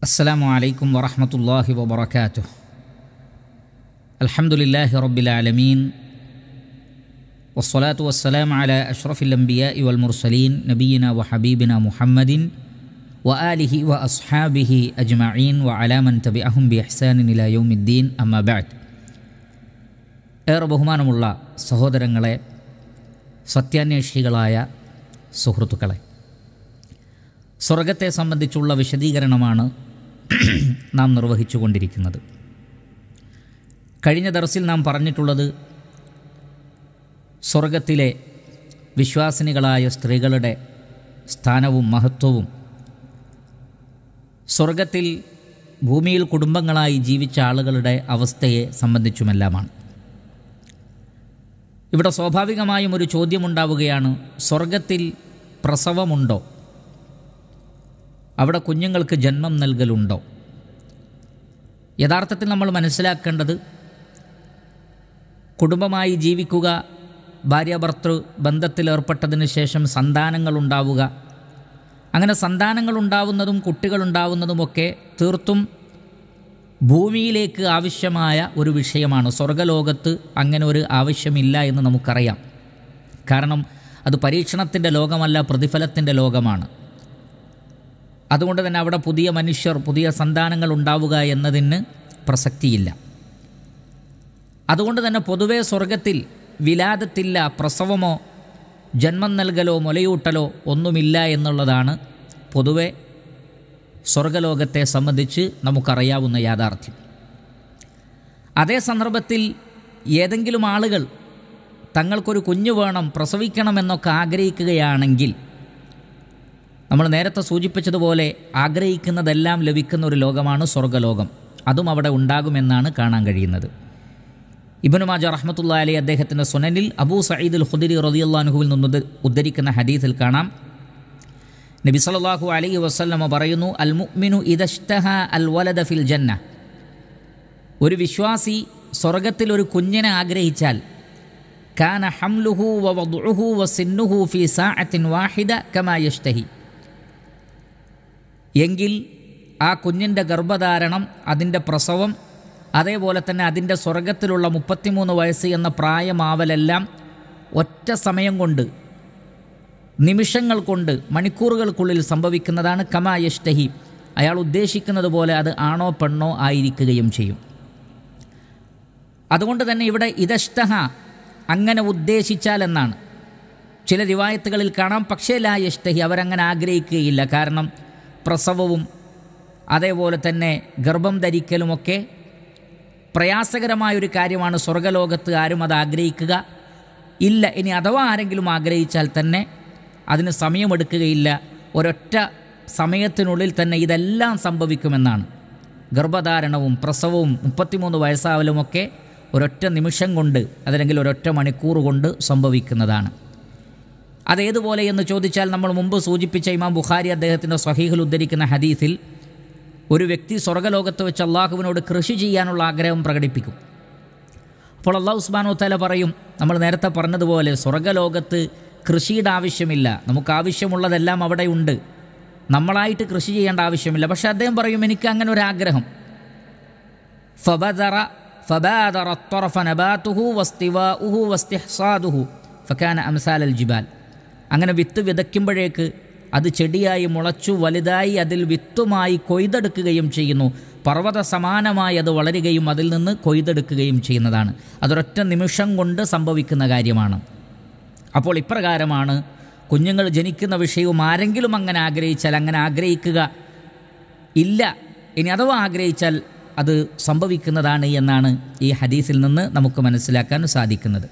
السلام عليكم ورحمة الله وبركاته الحمد لله رب العالمين والصلاة والسلام على أشرف الأنبياء والمرسلين نبينا وحبيبنا محمد وآله وأصحابه أجمعين وعلى من تبعهم بإحسان إلى يوم الدين أما بعد ഏറെ ബഹുമാനമുള്ള സഹോദരങ്ങളെ സത്യാന്വേഷികളായ സുഹൃത്തുക്കളെ സ്വർഗത്തെ സംബന്ധിച്ചുള്ള വിശദീകരണമാണ് നാം കൊണ്ടിരിക്കുന്നത് കഴിഞ്ഞ ദർസിൽ നാം പറഞ്ഞിട്ടുള്ളത് സ്വർഗത്തിലെ വിശ്വാസിനികളായ സ്ത്രീകളുടെ സ്ഥാനവും മഹത്വവും സ്വർഗത്തിൽ ഭൂമിയിൽ കുടുംബങ്ങളായി ജീവിച്ച ആളുകളുടെ അവസ്ഥയെ സംബന്ധിച്ചുമെല്ലാമാണ് ഇവിടെ സ്വാഭാവികമായും ഒരു ചോദ്യമുണ്ടാവുകയാണ് സ്വർഗത്തിൽ പ്രസവമുണ്ടോ അവിടെ കുഞ്ഞുങ്ങൾക്ക് ജന്മം നൽകലുണ്ടോ യഥാർത്ഥത്തിൽ നമ്മൾ മനസ്സിലാക്കേണ്ടത് കുടുംബമായി ജീവിക്കുക ഭാര്യാഭർത്തൃ ബന്ധത്തിലേർപ്പെട്ടതിന് ശേഷം സന്താനങ്ങളുണ്ടാവുക അങ്ങനെ സന്താനങ്ങളുണ്ടാവുന്നതും കുട്ടികളുണ്ടാവുന്നതുമൊക്കെ തീർത്തും ഭൂമിയിലേക്ക് ആവശ്യമായ ഒരു വിഷയമാണ് സ്വർഗലോകത്ത് അങ്ങനെ ഒരു ആവശ്യമില്ല എന്ന് നമുക്കറിയാം കാരണം അത് പരീക്ഷണത്തിൻ്റെ ലോകമല്ല പ്രതിഫലത്തിൻ്റെ ലോകമാണ് അതുകൊണ്ട് തന്നെ അവിടെ പുതിയ മനുഷ്യർ പുതിയ സന്താനങ്ങൾ ഉണ്ടാവുക എന്നതിന് പ്രസക്തിയില്ല അതുകൊണ്ട് തന്നെ പൊതുവെ സ്വർഗത്തിൽ വിലാതത്തില്ല പ്രസവമോ ജന്മം നൽകലോ മുലയൂട്ടലോ ഒന്നുമില്ല എന്നുള്ളതാണ് പൊതുവെ സ്വർഗലോകത്തെ സംബന്ധിച്ച് നമുക്കറിയാവുന്ന യാഥാർത്ഥ്യം അതേ സന്ദർഭത്തിൽ ഏതെങ്കിലും ആളുകൾ തങ്ങൾക്കൊരു കുഞ്ഞു വേണം പ്രസവിക്കണമെന്നൊക്കെ ആഗ്രഹിക്കുകയാണെങ്കിൽ നമ്മൾ നേരത്തെ സൂചിപ്പിച്ചതുപോലെ ആഗ്രഹിക്കുന്നതെല്ലാം ലഭിക്കുന്ന ഒരു ലോകമാണ് സ്വർഗ്ഗലോകം അതും അവിടെ ഉണ്ടാകുമെന്നാണ് കാണാൻ കഴിയുന്നത് ഇബനു മാജ റഹ്മത്തുള്ള അലി അദ്ദേഹത്തിൻ്റെ സുനനിൽ അബൂ സയ്യിദ് അൽ ഖുദിരി റതിയുല്ലാൻഹുവിൽ നിന്ന് ഉദ്ധരിക്കുന്ന ഹദീസിൽ കാണാം നബി സല്ലാഹു അലൈഹി വസ്ലമ പറയുന്നു അൽ മുഅ്മിനു ഇദഷ്ടഹ അൽ വലദ ഫിൽ ജന്ന ഒരു വിശ്വാസി സ്വർഗത്തിൽ ഒരു കുഞ്ഞിനെ ആഗ്രഹിച്ചാൽ കാന ഹംലുഹു വ വദുഹു വ സിന്നുഹു ഫി സാഅത്തിൻ വാഹിദ കമാ യഷ്തഹി എങ്കിൽ ആ കുഞ്ഞിൻ്റെ ഗർഭധാരണം അതിൻ്റെ പ്രസവം അതേപോലെ തന്നെ അതിൻ്റെ സ്വർഗത്തിലുള്ള മുപ്പത്തിമൂന്ന് വയസ്സ് എന്ന പ്രായമാവലെല്ലാം ഒറ്റ സമയം കൊണ്ട് നിമിഷങ്ങൾ കൊണ്ട് മണിക്കൂറുകൾക്കുള്ളിൽ സംഭവിക്കുന്നതാണ് കമായഷ്ടഹി അയാൾ ഉദ്ദേശിക്കുന്നത് പോലെ അത് ആണോ പെണ്ണോ ആയിരിക്കുകയും ചെയ്യും അതുകൊണ്ട് തന്നെ ഇവിടെ ഇതഷ്ടഹ അങ്ങനെ ഉദ്ദേശിച്ചാൽ എന്നാണ് ചില റിവായത്തുകളിൽ കാണാം പക്ഷേ ലായഷ്ടഹി അവരങ്ങനെ ആഗ്രഹിക്കുകയില്ല കാരണം പ്രസവവും അതേപോലെ തന്നെ ഗർഭം ധരിക്കലുമൊക്കെ പ്രയാസകരമായൊരു കാര്യമാണ് സ്വർഗലോകത്ത് ആരും അത് ആഗ്രഹിക്കുക ഇല്ല ഇനി അഥവാ ആരെങ്കിലും ആഗ്രഹിച്ചാൽ തന്നെ അതിന് സമയമെടുക്കുകയില്ല ഒരൊറ്റ സമയത്തിനുള്ളിൽ തന്നെ ഇതെല്ലാം സംഭവിക്കുമെന്നാണ് ഗർഭധാരണവും പ്രസവവും മുപ്പത്തിമൂന്ന് വയസ്സാവലുമൊക്കെ ഒരൊറ്റ നിമിഷം കൊണ്ട് അതല്ലെങ്കിൽ ഒരൊറ്റ മണിക്കൂർ കൊണ്ട് സംഭവിക്കുന്നതാണ് അതേതുപോലെ എന്ന് ചോദിച്ചാൽ നമ്മൾ മുമ്പ് സൂചിപ്പിച്ച ഇമാം ബുഖാരി അദ്ദേഹത്തിൻ്റെ സഹീഹിൽ ഉദ്ധരിക്കുന്ന ഹദീസിൽ ഒരു വ്യക്തി സ്വർഗ്ഗലോകത്ത് വെച്ച് അള്ളാഹുവിനോട് കൃഷി ചെയ്യാനുള്ള ആഗ്രഹം പ്രകടിപ്പിക്കും അപ്പോൾ അള്ളാഹു ഉസ്മാനോ തല പറയും നമ്മൾ നേരത്തെ പറഞ്ഞതുപോലെ സ്വർഗ്ഗലോകത്ത് കൃഷിയുടെ ആവശ്യമില്ല നമുക്ക് ആവശ്യമുള്ളതെല്ലാം അവിടെയുണ്ട് നമ്മളായിട്ട് കൃഷി ചെയ്യേണ്ട ആവശ്യമില്ല പക്ഷേ അദ്ദേഹം പറയും എനിക്ക് അങ്ങനെ ഒരു ആഗ്രഹം ഫബദറ ഫബാദറ വസ്തിവാ ഉഹു വസ്തിഹ്സാദുഹു ഫക്കാന അംസാൽ അൽ ജിബാൽ അങ്ങനെ വിത്ത് വിതയ്ക്കുമ്പോഴേക്ക് അത് ചെടിയായി മുളച്ചു വലുതായി അതിൽ വിത്തുമായി കൊയ്തെടുക്കുകയും ചെയ്യുന്നു പർവ്വത സമാനമായി അത് വളരുകയും അതിൽ നിന്ന് കൊയ്തെടുക്കുകയും ചെയ്യുന്നതാണ് അതൊരൊറ്റ നിമിഷം കൊണ്ട് സംഭവിക്കുന്ന കാര്യമാണ് അപ്പോൾ ഇപ്രകാരമാണ് കുഞ്ഞുങ്ങൾ ജനിക്കുന്ന വിഷയവും ആരെങ്കിലും അങ്ങനെ ആഗ്രഹിച്ചാൽ അങ്ങനെ ആഗ്രഹിക്കുക ഇല്ല ഇനി അഥവാ ആഗ്രഹിച്ചാൽ അത് സംഭവിക്കുന്നതാണ് എന്നാണ് ഈ ഹദീസിൽ നിന്ന് നമുക്ക് മനസ്സിലാക്കാൻ സാധിക്കുന്നത്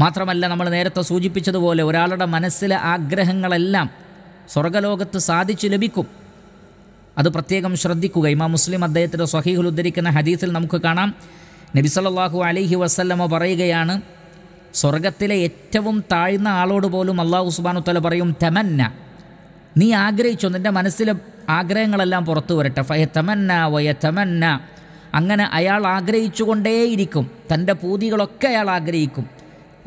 മാത്രമല്ല നമ്മൾ നേരത്തെ സൂചിപ്പിച്ചതുപോലെ ഒരാളുടെ മനസ്സിലെ ആഗ്രഹങ്ങളെല്ലാം സ്വർഗലോകത്ത് സാധിച്ചു ലഭിക്കും അത് പ്രത്യേകം ശ്രദ്ധിക്കുക ഇമാ മുസ്ലിം അദ്ദേഹത്തിൻ്റെ സ്വഹീഹുൽ ഉദ്ധരിക്കുന്ന ഹദീസിൽ നമുക്ക് കാണാം നബി അലിഹി അലഹി വസ്ല്ലമ പറയുകയാണ് സ്വർഗത്തിലെ ഏറ്റവും താഴ്ന്ന ആളോട് പോലും അള്ളാഹു സുബാനുത്തല പറയും തമന്ന നീ ആഗ്രഹിച്ചു നിൻ്റെ മനസ്സിലെ ആഗ്രഹങ്ങളെല്ലാം പുറത്തു വരട്ടെ ഫയ തമന്ന വയ തമന്ന അങ്ങനെ അയാൾ ആഗ്രഹിച്ചുകൊണ്ടേയിരിക്കും തൻ്റെ പൂതികളൊക്കെ അയാൾ ആഗ്രഹിക്കും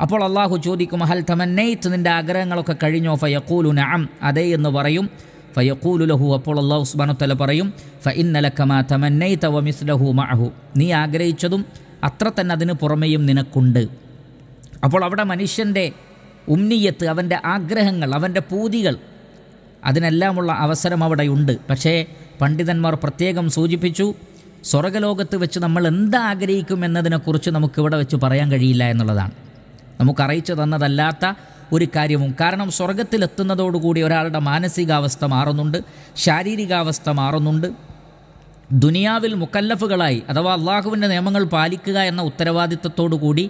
അപ്പോൾ അള്ളാഹു ചോദിക്കും അഹൽ തമന്നൈത്ത് നിൻ്റെ ആഗ്രഹങ്ങളൊക്കെ കഴിഞ്ഞോ ഫയക്കൂലു നഅം അതെ എന്ന് പറയും ഫയക്കൂലു ലഹു അപ്പോൾ അള്ളാഹു സുബാനുത്തല പറയും ഫ ഇന്നലക്കമാ തമന്നൈത്ത വമിസ്ലഹു മഅഹു നീ ആഗ്രഹിച്ചതും അത്ര തന്നെ അതിന് പുറമേയും നിനക്കുണ്ട് അപ്പോൾ അവിടെ മനുഷ്യൻ്റെ ഉമ്നിയത്ത് അവൻ്റെ ആഗ്രഹങ്ങൾ അവൻ്റെ പൂതികൾ അതിനെല്ലാമുള്ള അവസരം അവിടെയുണ്ട് പക്ഷേ പണ്ഡിതന്മാർ പ്രത്യേകം സൂചിപ്പിച്ചു സ്വർഗലോകത്ത് വെച്ച് നമ്മൾ എന്താഗ്രഹിക്കും എന്നതിനെക്കുറിച്ച് നമുക്കിവിടെ വെച്ച് പറയാൻ കഴിയില്ല എന്നുള്ളതാണ് നമുക്കറിയിച്ചു തന്നതല്ലാത്ത ഒരു കാര്യവും കാരണം സ്വർഗത്തിലെത്തുന്നതോടുകൂടി ഒരാളുടെ മാനസികാവസ്ഥ മാറുന്നുണ്ട് ശാരീരികാവസ്ഥ മാറുന്നുണ്ട് ദുനിയാവിൽ മുക്കല്ലഫുകളായി അഥവാ അള്ളാഹുവിൻ്റെ നിയമങ്ങൾ പാലിക്കുക എന്ന ഉത്തരവാദിത്വത്തോടു കൂടി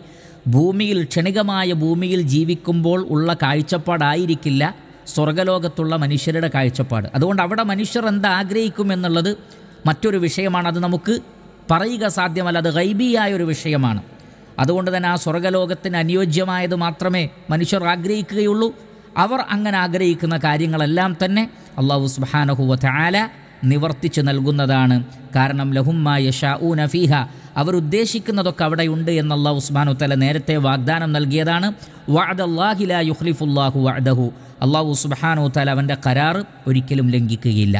ഭൂമിയിൽ ക്ഷണികമായ ഭൂമിയിൽ ജീവിക്കുമ്പോൾ ഉള്ള കാഴ്ചപ്പാടായിരിക്കില്ല സ്വർഗലോകത്തുള്ള മനുഷ്യരുടെ കാഴ്ചപ്പാട് അതുകൊണ്ട് അവിടെ മനുഷ്യർ എന്താഗ്രഹിക്കും എന്നുള്ളത് മറ്റൊരു വിഷയമാണ് അത് നമുക്ക് പറയുക സാധ്യമല്ല അത് ഗൈബിയായ ഒരു വിഷയമാണ് അതുകൊണ്ട് തന്നെ ആ സ്വർഗലോകത്തിന് അനുയോജ്യമായത് മാത്രമേ മനുഷ്യർ ആഗ്രഹിക്കുകയുള്ളൂ അവർ അങ്ങനെ ആഗ്രഹിക്കുന്ന കാര്യങ്ങളെല്ലാം തന്നെ അള്ളാഹു സുബാനഹുവ താല നിവർത്തിച്ച് നൽകുന്നതാണ് കാരണം ലഹുമ്മ യഷാ ഊ നഫീഹ അവരുദ്ദേശിക്കുന്നതൊക്കെ അവിടെയുണ്ട് എന്ന് അള്ളാഹു ഉസ്മാനു തല നേരത്തെ വാഗ്ദാനം നൽകിയതാണ് വഅദഹു അള്ളാഹു സുബാനു തല അവൻ്റെ കരാർ ഒരിക്കലും ലംഘിക്കുകയില്ല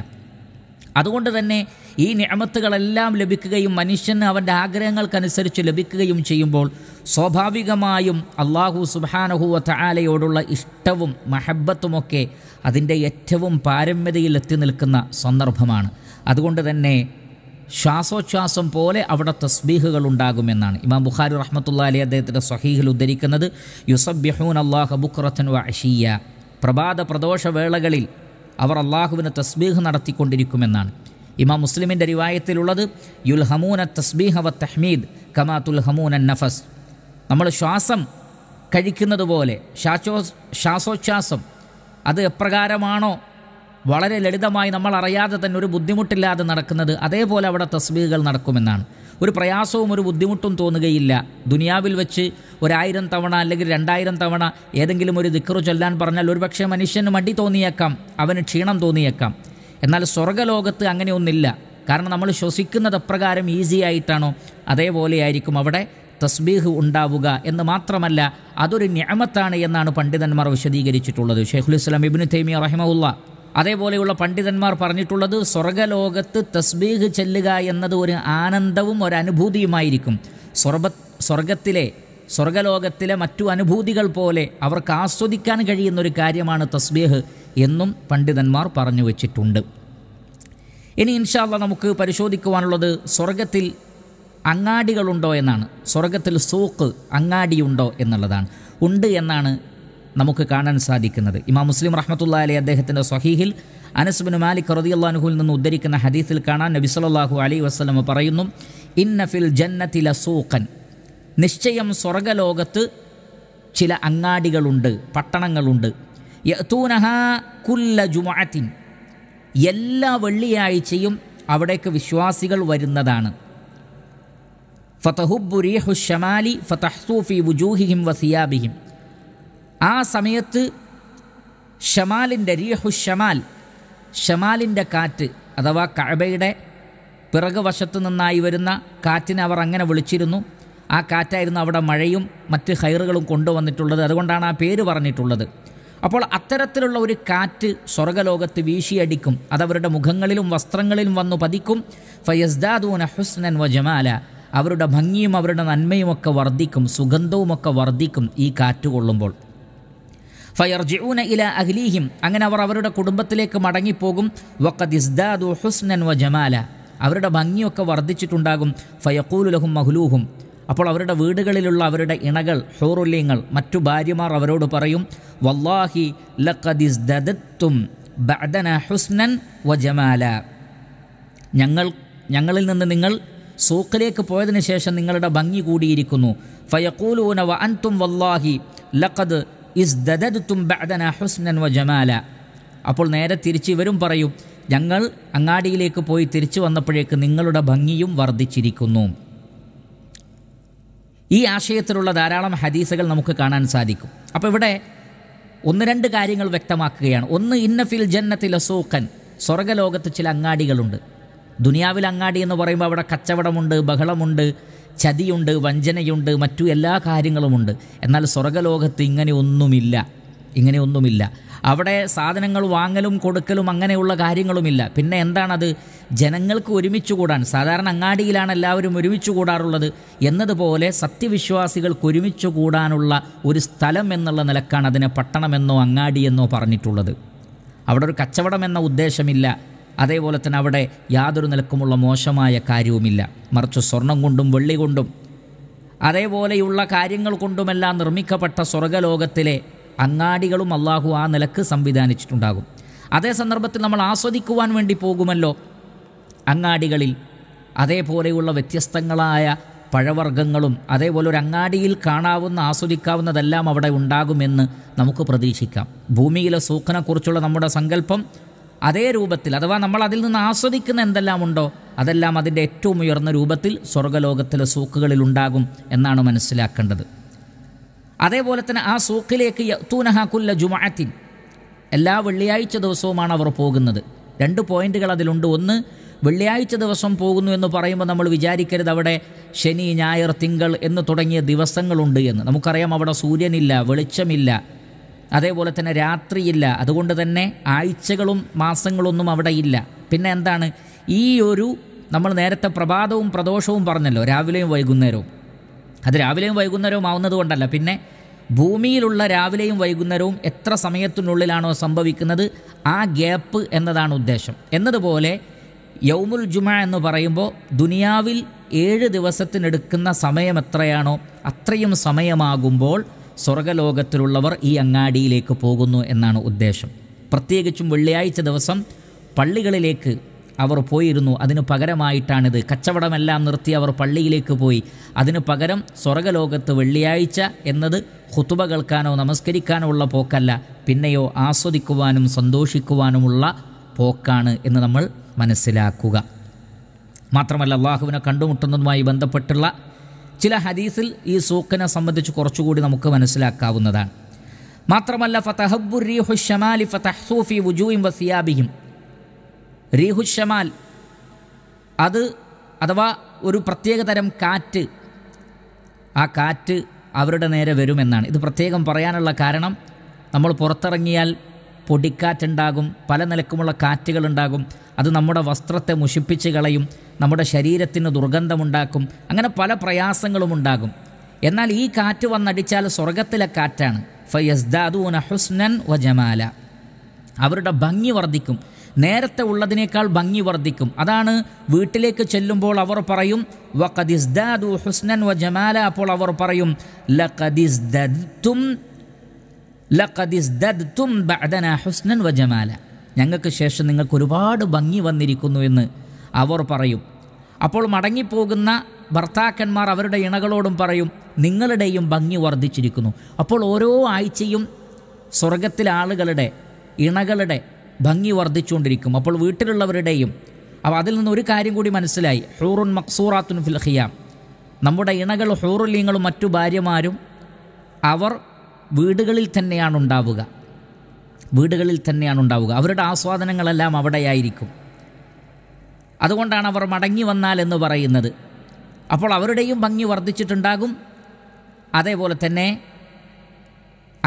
അതുകൊണ്ട് തന്നെ ഈ ഞാമത്തുകളെല്ലാം ലഭിക്കുകയും മനുഷ്യന് അവൻ്റെ ആഗ്രഹങ്ങൾക്കനുസരിച്ച് ലഭിക്കുകയും ചെയ്യുമ്പോൾ സ്വാഭാവികമായും അള്ളാഹു സുബാനഹു തആലയോടുള്ള ഇഷ്ടവും മഹബത്തുമൊക്കെ അതിൻ്റെ ഏറ്റവും എത്തി നിൽക്കുന്ന സന്ദർഭമാണ് അതുകൊണ്ട് തന്നെ ശ്വാസോച്ഛ്വാസം പോലെ അവിടെ തസ്ബീഹുകൾ ഉണ്ടാകുമെന്നാണ് ഇമാം ബുഖാരി റഹ്മത്തുള്ള അലി അദ്ദേഹത്തിൻ്റെ സഹീഹിൽ ഉദ്ധരിക്കുന്നത് യുസബ്യഹൂൻ അള്ളാഹ വ വഅഷിയ പ്രഭാത പ്രദോഷ വേളകളിൽ അവർ അള്ളാഹുവിന് തസ്ബീഹ് നടത്തിക്കൊണ്ടിരിക്കുമെന്നാണ് ഇമാം മുസ്ലിമിൻ്റെ റിവായത്തിലുള്ളത് യുൽ ഹമൂന തസ്ബീഹ വ തഹ്മീദ് കമാ ഹമൂന നഫസ് നമ്മൾ ശ്വാസം കഴിക്കുന്നത് പോലെ ശ്വാസോ ശ്വാസോച്ഛ്വാസം അത് എപ്രകാരമാണോ വളരെ ലളിതമായി നമ്മൾ അറിയാതെ തന്നെ ഒരു ബുദ്ധിമുട്ടില്ലാതെ നടക്കുന്നത് അതേപോലെ അവിടെ തസ്ബീഹുകൾ നടക്കുമെന്നാണ് ഒരു പ്രയാസവും ഒരു ബുദ്ധിമുട്ടും തോന്നുകയില്ല ദുനിയാവിൽ വെച്ച് ഒരായിരം തവണ അല്ലെങ്കിൽ രണ്ടായിരം തവണ ഏതെങ്കിലും ഒരു ദിക്കറു ചൊല്ലാൻ പറഞ്ഞാൽ ഒരുപക്ഷെ മനുഷ്യന് മടി തോന്നിയേക്കാം അവന് ക്ഷീണം തോന്നിയേക്കാം എന്നാൽ സ്വർഗലോകത്ത് അങ്ങനെയൊന്നില്ല കാരണം നമ്മൾ ശ്വസിക്കുന്നത് അപ്രകാരം ഈസി ആയിട്ടാണോ അതേപോലെയായിരിക്കും അവിടെ തസ്ബീഹ് ഉണ്ടാവുക എന്ന് മാത്രമല്ല അതൊരു ഞാമത്താണ് എന്നാണ് പണ്ഡിതന്മാർ വിശദീകരിച്ചിട്ടുള്ളത് ഇസ്ലാം ഇബിനു തൈമിയ റഹിമുള്ള അതേപോലെയുള്ള പണ്ഡിതന്മാർ പറഞ്ഞിട്ടുള്ളത് സ്വർഗലോകത്ത് തസ്ബീഹ് ചെല്ലുക എന്നത് ഒരു ആനന്ദവും അനുഭൂതിയുമായിരിക്കും സ്വർഗ സ്വർഗത്തിലെ സ്വർഗലോകത്തിലെ മറ്റു അനുഭൂതികൾ പോലെ അവർക്ക് ആസ്വദിക്കാൻ കഴിയുന്ന ഒരു കാര്യമാണ് തസ്ബീഹ് എന്നും പണ്ഡിതന്മാർ പറഞ്ഞു വച്ചിട്ടുണ്ട് ഇനി ഇൻഷാല്ല നമുക്ക് പരിശോധിക്കുവാനുള്ളത് സ്വർഗത്തിൽ അങ്ങാടികളുണ്ടോ എന്നാണ് സ്വർഗത്തിൽ സൂക്ക് അങ്ങാടിയുണ്ടോ എന്നുള്ളതാണ് ഉണ്ട് എന്നാണ് നമുക്ക് കാണാൻ സാധിക്കുന്നത് ഇമാം മുസ്ലിം റഹ്മത്തുള്ള അലി അദ്ദേഹത്തിൻ്റെ സ്വഹീഹിൽ അനസ്ബിൻ മാലിക് റതിയുള്ളാനുഹുൽ നിന്ന് ഉദ്ധരിക്കുന്ന ഹദീസിൽ കാണാൻ നബി സല്ലാഹു അലൈ വസ്ലം പറയുന്നു ഇന്ന ഫിൽ ജന്നത്തില സൂക്കൻ നിശ്ചയം സ്വർഗലോകത്ത് ചില അങ്ങാടികളുണ്ട് പട്ടണങ്ങളുണ്ട് യത്തൂനഹ കുല്ല ജുമാത്തിൻ എല്ലാ വെള്ളിയാഴ്ചയും അവിടേക്ക് വിശ്വാസികൾ വരുന്നതാണ് ഫതഹുബുറിയഹു ഷമാലി ഫതഹ്സൂഫി വുജൂഹിഹിം വസിയാബിഹിം ആ സമയത്ത് ഷമാലിൻ്റെ റിയഹു ഷമാൽ ഷമാലിൻ്റെ കാറ്റ് അഥവാ കഴബയുടെ പിറകുവശത്തു നിന്നായി വരുന്ന കാറ്റിനെ അവർ അങ്ങനെ വിളിച്ചിരുന്നു ആ കാറ്റായിരുന്നു അവിടെ മഴയും മറ്റ് ഹൈറുകളും കൊണ്ടുവന്നിട്ടുള്ളത് അതുകൊണ്ടാണ് ആ പേര് പറഞ്ഞിട്ടുള്ളത് അപ്പോൾ അത്തരത്തിലുള്ള ഒരു കാറ്റ് സ്വർഗലോകത്ത് വീശിയടിക്കും അതവരുടെ മുഖങ്ങളിലും വസ്ത്രങ്ങളിലും വന്നു പതിക്കും ഫയസ്ദാദൂന ഹുസ്നൻ വ ജമാല അവരുടെ ഭംഗിയും അവരുടെ നന്മയുമൊക്കെ വർദ്ധിക്കും സുഗന്ധവുമൊക്കെ വർദ്ധിക്കും ഈ കാറ്റ് കൊള്ളുമ്പോൾ ഫയർജിഊന ഇല അഹ്ലീഹിം അങ്ങനെ അവർ അവരുടെ കുടുംബത്തിലേക്ക് മടങ്ങിപ്പോകും വക്കദിസ്ദാദു ഹുസ്നൻ വ ജമാല അവരുടെ ഭംഗിയൊക്കെ വർദ്ധിച്ചിട്ടുണ്ടാകും ഫയക്കൂലുലഹും മഹ്ലൂഹും അപ്പോൾ അവരുടെ വീടുകളിലുള്ള അവരുടെ ഇണകൾ ഹോറുല്യങ്ങൾ മറ്റു ഭാര്യമാർ അവരോട് പറയും വല്ലാഹി ലഖദിസ് ദദത്തും ഹുസ്നൻ വ ജമാല ഞങ്ങൾ ഞങ്ങളിൽ നിന്ന് നിങ്ങൾ സൂക്കിലേക്ക് പോയതിനു ശേഷം നിങ്ങളുടെ ഭംഗി കൂടിയിരിക്കുന്നു ഫയക്കൂലൂന വ അൻതും വല്ലാഹി ലഖദ് ഇസ് ദദത്തും ബഅദന ഹുസ്നൻ വ ജമാല അപ്പോൾ നേരെ തിരിച്ച് ഇവരും പറയും ഞങ്ങൾ അങ്ങാടിയിലേക്ക് പോയി തിരിച്ചു വന്നപ്പോഴേക്ക് നിങ്ങളുടെ ഭംഗിയും വർദ്ധിച്ചിരിക്കുന്നു ഈ ആശയത്തിലുള്ള ധാരാളം ഹദീസുകൾ നമുക്ക് കാണാൻ സാധിക്കും അപ്പോൾ ഇവിടെ ഒന്ന് രണ്ട് കാര്യങ്ങൾ വ്യക്തമാക്കുകയാണ് ഒന്ന് ഇന്നഫിൽ ജന്നത്തിൽ അസൂഖൻ സ്വർഗലോകത്ത് ചില അങ്ങാടികളുണ്ട് ദുനിയാവിൽ അങ്ങാടി എന്ന് പറയുമ്പോൾ അവിടെ കച്ചവടമുണ്ട് ബഹളമുണ്ട് ചതിയുണ്ട് വഞ്ചനയുണ്ട് മറ്റു എല്ലാ കാര്യങ്ങളുമുണ്ട് എന്നാൽ സ്വർഗലോകത്ത് ഇങ്ങനെ ഒന്നുമില്ല ഇങ്ങനെ ഒന്നുമില്ല അവിടെ സാധനങ്ങൾ വാങ്ങലും കൊടുക്കലും അങ്ങനെയുള്ള കാര്യങ്ങളുമില്ല പിന്നെ എന്താണത് ജനങ്ങൾക്ക് ഒരുമിച്ച് കൂടാൻ സാധാരണ അങ്ങാടിയിലാണ് എല്ലാവരും ഒരുമിച്ച് കൂടാറുള്ളത് എന്നതുപോലെ സത്യവിശ്വാസികൾക്ക് ഒരുമിച്ച് കൂടാനുള്ള ഒരു സ്ഥലം എന്നുള്ള നിലക്കാണ് അതിനെ പട്ടണമെന്നോ അങ്ങാടിയെന്നോ പറഞ്ഞിട്ടുള്ളത് അവിടെ ഒരു കച്ചവടം എന്ന ഉദ്ദേശമില്ല അതേപോലെ തന്നെ അവിടെ യാതൊരു നിലക്കുമുള്ള മോശമായ കാര്യവുമില്ല മറിച്ച് സ്വർണം കൊണ്ടും വെള്ളി കൊണ്ടും അതേപോലെയുള്ള കാര്യങ്ങൾ കൊണ്ടുമെല്ലാം നിർമ്മിക്കപ്പെട്ട സ്വർഗലോകത്തിലെ അങ്ങാടികളും അള്ളാഹു ആ നിലക്ക് സംവിധാനിച്ചിട്ടുണ്ടാകും അതേ സന്ദർഭത്തിൽ നമ്മൾ ആസ്വദിക്കുവാൻ വേണ്ടി പോകുമല്ലോ അങ്ങാടികളിൽ അതേപോലെയുള്ള വ്യത്യസ്തങ്ങളായ പഴവർഗ്ഗങ്ങളും അതേപോലെ ഒരു അങ്ങാടിയിൽ കാണാവുന്ന ആസ്വദിക്കാവുന്നതെല്ലാം അവിടെ ഉണ്ടാകുമെന്ന് നമുക്ക് പ്രതീക്ഷിക്കാം ഭൂമിയിലെ സൂക്കനെക്കുറിച്ചുള്ള നമ്മുടെ സങ്കല്പം അതേ രൂപത്തിൽ അഥവാ നമ്മൾ അതിൽ നിന്ന് ആസ്വദിക്കുന്ന എന്തെല്ലാം ഉണ്ടോ അതെല്ലാം അതിൻ്റെ ഏറ്റവും ഉയർന്ന രൂപത്തിൽ സ്വർഗലോകത്തിലെ സൂക്കുകളിൽ ഉണ്ടാകും എന്നാണ് മനസ്സിലാക്കേണ്ടത് അതേപോലെ തന്നെ ആ സൂക്കിലേക്ക് യത്തൂനഹാക്കുല്ല ജുമാഅത്തിൻ എല്ലാ വെള്ളിയാഴ്ച ദിവസവുമാണ് അവർ പോകുന്നത് രണ്ട് പോയിന്റുകൾ അതിലുണ്ട് ഒന്ന് വെള്ളിയാഴ്ച ദിവസം പോകുന്നു എന്ന് പറയുമ്പോൾ നമ്മൾ വിചാരിക്കരുത് അവിടെ ശനി ഞായർ തിങ്കൾ എന്ന് തുടങ്ങിയ ദിവസങ്ങളുണ്ട് എന്ന് നമുക്കറിയാം അവിടെ സൂര്യനില്ല വെളിച്ചമില്ല അതേപോലെ തന്നെ രാത്രിയില്ല അതുകൊണ്ട് തന്നെ ആഴ്ചകളും മാസങ്ങളൊന്നും അവിടെ ഇല്ല പിന്നെ എന്താണ് ഈ ഒരു നമ്മൾ നേരത്തെ പ്രഭാതവും പ്രദോഷവും പറഞ്ഞല്ലോ രാവിലെയും വൈകുന്നേരവും അത് രാവിലെയും വൈകുന്നേരവും ആവുന്നതുകൊണ്ടല്ല പിന്നെ ഭൂമിയിലുള്ള രാവിലെയും വൈകുന്നേരവും എത്ര സമയത്തിനുള്ളിലാണോ സംഭവിക്കുന്നത് ആ ഗ്യാപ്പ് എന്നതാണ് ഉദ്ദേശം എന്നതുപോലെ യൗമുൽ ജുമ എന്ന് പറയുമ്പോൾ ദുനിയാവിൽ ഏഴ് ദിവസത്തിനെടുക്കുന്ന സമയം എത്രയാണോ അത്രയും സമയമാകുമ്പോൾ സ്വർഗലോകത്തിലുള്ളവർ ഈ അങ്ങാടിയിലേക്ക് പോകുന്നു എന്നാണ് ഉദ്ദേശം പ്രത്യേകിച്ചും വെള്ളിയാഴ്ച ദിവസം പള്ളികളിലേക്ക് അവർ പോയിരുന്നു അതിനു പകരമായിട്ടാണിത് കച്ചവടമെല്ലാം നിർത്തി അവർ പള്ളിയിലേക്ക് പോയി അതിനു പകരം സ്വർഗലോകത്ത് വെള്ളിയാഴ്ച എന്നത് ഹുത്തുബ കേൾക്കാനോ നമസ്കരിക്കാനോ ഉള്ള പോക്കല്ല പിന്നെയോ ആസ്വദിക്കുവാനും സന്തോഷിക്കുവാനുമുള്ള പോക്കാണ് എന്ന് നമ്മൾ മനസ്സിലാക്കുക മാത്രമല്ല അള്ളാഹുവിനെ കണ്ടുമുട്ടുന്നതുമായി ബന്ധപ്പെട്ടുള്ള ചില ഹദീസിൽ ഈ സൂക്കനെ സംബന്ധിച്ച് കുറച്ചുകൂടി നമുക്ക് മനസ്സിലാക്കാവുന്നതാണ് മാത്രമല്ല ഫതഹബുറി ഹുഷമാലി ഫതഹ്സൂഫി വുജൂയും വസിയാബിയും റീഹുഷമാൽ അത് അഥവാ ഒരു പ്രത്യേകതരം കാറ്റ് ആ കാറ്റ് അവരുടെ നേരെ വരുമെന്നാണ് ഇത് പ്രത്യേകം പറയാനുള്ള കാരണം നമ്മൾ പുറത്തിറങ്ങിയാൽ പൊടിക്കാറ്റുണ്ടാകും പല നിലക്കുമുള്ള കാറ്റുകളുണ്ടാകും അത് നമ്മുടെ വസ്ത്രത്തെ മുഷിപ്പിച്ച് കളയും നമ്മുടെ ശരീരത്തിന് ദുർഗന്ധമുണ്ടാക്കും അങ്ങനെ പല പ്രയാസങ്ങളും ഉണ്ടാകും എന്നാൽ ഈ കാറ്റ് വന്നടിച്ചാൽ സ്വർഗത്തിലെ കാറ്റാണ് ഫയസ്ദാദൂന ഹുസ്നൻ വ ജമാല അവരുടെ ഭംഗി വർദ്ധിക്കും നേരത്തെ ഉള്ളതിനേക്കാൾ ഭംഗി വർദ്ധിക്കും അതാണ് വീട്ടിലേക്ക് ചെല്ലുമ്പോൾ അവർ പറയും വഖദിസ്ദാദു ഹുസ്നൻ വ ജമാല അപ്പോൾ അവർ പറയും ലഖദിസ്ദദ്തും ലഖദിസ്ദദ്തും ബഅദന ഹുസ്നൻ വ ജമാല ഞങ്ങൾക്ക് ശേഷം നിങ്ങൾക്ക് ഒരുപാട് ഭംഗി വന്നിരിക്കുന്നു എന്ന് അവർ പറയും അപ്പോൾ മടങ്ങിപ്പോകുന്ന ഭർത്താക്കന്മാർ അവരുടെ ഇണകളോടും പറയും നിങ്ങളുടെയും ഭംഗി വർദ്ധിച്ചിരിക്കുന്നു അപ്പോൾ ഓരോ ആഴ്ചയും സ്വർഗത്തിലാളുകളുടെ ആളുകളുടെ ഇണകളുടെ ഭംഗി വർദ്ധിച്ചുകൊണ്ടിരിക്കും അപ്പോൾ വീട്ടിലുള്ളവരുടെയും അപ്പോൾ അതിൽ നിന്ന് ഒരു കാര്യം കൂടി മനസ്സിലായി ഹൂറുൻ മക്സൂറാത്തുൻ ഫിൽഹിയാം നമ്മുടെ ഇണകൾ ഹൂറുലീങ്ങളും മറ്റു ഭാര്യമാരും അവർ വീടുകളിൽ തന്നെയാണ് ഉണ്ടാവുക വീടുകളിൽ തന്നെയാണ് ഉണ്ടാവുക അവരുടെ ആസ്വാദനങ്ങളെല്ലാം അവിടെയായിരിക്കും അതുകൊണ്ടാണ് അവർ മടങ്ങി വന്നാൽ എന്ന് പറയുന്നത് അപ്പോൾ അവരുടെയും ഭംഗി വർദ്ധിച്ചിട്ടുണ്ടാകും അതേപോലെ തന്നെ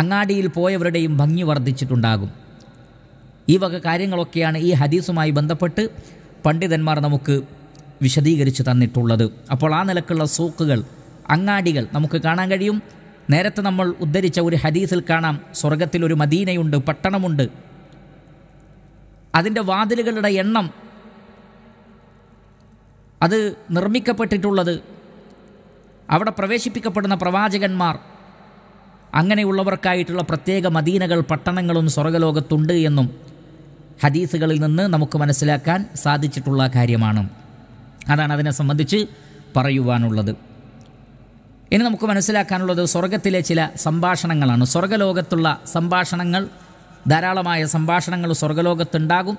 അങ്ങാടിയിൽ പോയവരുടെയും ഭംഗി വർദ്ധിച്ചിട്ടുണ്ടാകും ഈ വക കാര്യങ്ങളൊക്കെയാണ് ഈ ഹദീസുമായി ബന്ധപ്പെട്ട് പണ്ഡിതന്മാർ നമുക്ക് വിശദീകരിച്ച് തന്നിട്ടുള്ളത് അപ്പോൾ ആ നിലക്കുള്ള സൂക്കുകൾ അങ്ങാടികൾ നമുക്ക് കാണാൻ കഴിയും നേരത്തെ നമ്മൾ ഉദ്ധരിച്ച ഒരു ഹദീസിൽ കാണാം സ്വർഗത്തിൽ ഒരു മദീനയുണ്ട് പട്ടണമുണ്ട് അതിൻ്റെ വാതിലുകളുടെ എണ്ണം അത് നിർമ്മിക്കപ്പെട്ടിട്ടുള്ളത് അവിടെ പ്രവേശിപ്പിക്കപ്പെടുന്ന പ്രവാചകന്മാർ അങ്ങനെയുള്ളവർക്കായിട്ടുള്ള പ്രത്യേക മദീനകൾ പട്ടണങ്ങളും സ്വർഗലോകത്തുണ്ട് എന്നും ഹദീസുകളിൽ നിന്ന് നമുക്ക് മനസ്സിലാക്കാൻ സാധിച്ചിട്ടുള്ള കാര്യമാണ് അതാണ് അതിനെ സംബന്ധിച്ച് പറയുവാനുള്ളത് ഇനി നമുക്ക് മനസ്സിലാക്കാനുള്ളത് സ്വർഗത്തിലെ ചില സംഭാഷണങ്ങളാണ് സ്വർഗലോകത്തുള്ള സംഭാഷണങ്ങൾ ധാരാളമായ സംഭാഷണങ്ങൾ സ്വർഗലോകത്തുണ്ടാകും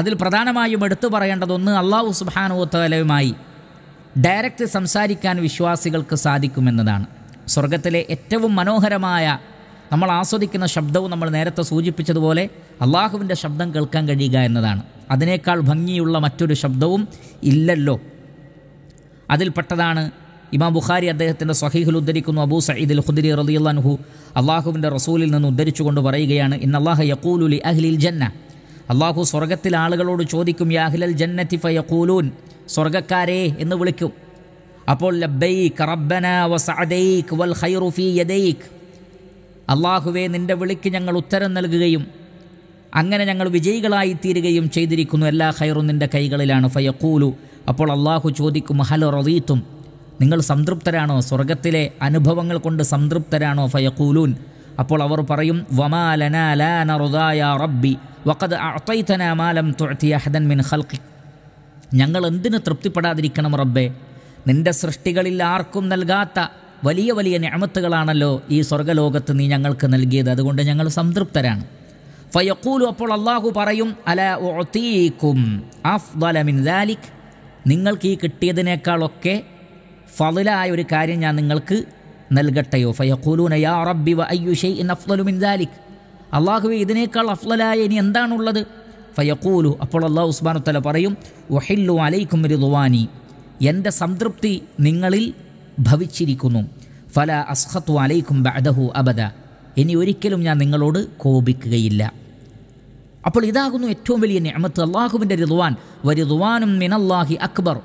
അതിൽ പ്രധാനമായും എടുത്തു പറയേണ്ടതൊന്ന് അള്ളാഹു സുബാനുവത്തലയുമായി ഡയറക്റ്റ് സംസാരിക്കാൻ വിശ്വാസികൾക്ക് സാധിക്കുമെന്നതാണ് സ്വർഗത്തിലെ ഏറ്റവും മനോഹരമായ നമ്മൾ ആസ്വദിക്കുന്ന ശബ്ദവും നമ്മൾ നേരത്തെ സൂചിപ്പിച്ചതുപോലെ അള്ളാഹുവിൻ്റെ ശബ്ദം കേൾക്കാൻ കഴിയുക എന്നതാണ് അതിനേക്കാൾ ഭംഗിയുള്ള മറ്റൊരു ശബ്ദവും ഇല്ലല്ലോ അതിൽപ്പെട്ടതാണ് ഇമാം ബുഖാരി അദ്ദേഹത്തിൻ്റെ സ്വഹീഹുൽ ഉദ്ധരിക്കുന്നു അബൂ സഈദുൽ അൽ ഖുദരി റലിയല്ലാൻഹു അള്ളാഹുവിൻ്റെ റസൂലിൽ നിന്ന് ഉദ്ധരിച്ചുകൊണ്ട് പറയുകയാണ് ഇന്ന് അള്ളാഹ ലി അഹ്ലിൽ ജന്ന അള്ളാഹു സ്വർഗത്തിൽ ആളുകളോട് ചോദിക്കും യാഹ്ലൽ ജന്നത്തി യക്കൂലൂൻ സ്വർഗക്കാരെ എന്ന് വിളിക്കും അപ്പോൾ ലബ്ബൈക് റബ്ബന വ സഅദൈക് വൽ ഖൈറു ഫീ യദൈക് അള്ളാഹുവെ നിന്റെ വിളിക്ക് ഞങ്ങൾ ഉത്തരം നൽകുകയും അങ്ങനെ ഞങ്ങൾ വിജയികളായി തീരുകയും ചെയ്തിരിക്കുന്നു എല്ലാ ഹൈറും നിൻ്റെ കൈകളിലാണ് ഫയക്കൂലു അപ്പോൾ അള്ളാഹു ചോദിക്കും ഹലോ റവീത്തും നിങ്ങൾ സംതൃപ്തരാണോ സ്വർഗത്തിലെ അനുഭവങ്ങൾ കൊണ്ട് സംതൃപ്തരാണോ ഫയക്കൂലൂൻ അപ്പോൾ അവർ പറയും റബ്ബി വഖദ് മാലം തുഴത്തിയഹദൻ മിൻ ഹൽക്കി ഞങ്ങൾ എന്തിനു തൃപ്തിപ്പെടാതിരിക്കണം റബ്ബെ നിന്റെ സൃഷ്ടികളിൽ ആർക്കും നൽകാത്ത വലിയ വലിയ ഞാമത്തുകളാണല്ലോ ഈ സ്വർഗ്ഗലോകത്ത് നീ ഞങ്ങൾക്ക് നൽകിയത് അതുകൊണ്ട് ഞങ്ങൾ സംതൃപ്തരാണ് ഫയക്കൂലു അപ്പോൾ അള്ളാഹു പറയും അല ഒത്തീക്കും ദാലിക് നിങ്ങൾക്ക് ഈ കിട്ടിയതിനേക്കാളൊക്കെ ഫതിലായ ഒരു കാര്യം ഞാൻ നിങ്ങൾക്ക് നൽകട്ടെയോ ഫയക്കൂലൂന യാ റബ്ബി വ ഇൻ അഫ്ലു മിൻ ദാലിക് അള്ളാഹുവെ ഇതിനേക്കാൾ അഫ്ലലായ ഇനി എന്താണുള്ളത് ഫയക്കൂലു അപ്പോൾ അള്ളാഹു ഉസ്മാനുത്തല പറയും വഹില്ലു അലൈക്കും ദുവാനി എൻ്റെ സംതൃപ്തി നിങ്ങളിൽ ഭവിച്ചിരിക്കുന്നു ഫല അസ്ഹത്തു അലൈക്കും ബഅദഹു അബദ ഇനി ഒരിക്കലും ഞാൻ നിങ്ങളോട് കോപിക്കുകയില്ല അപ്പോൾ ഇതാകുന്നു ഏറ്റവും വലിയ നിഅമത്ത് അള്ളാഹുവിൻ്റെ റിദ്വാൻ വരിദ്വാനു മിനല്ലാഹി അക്ബർ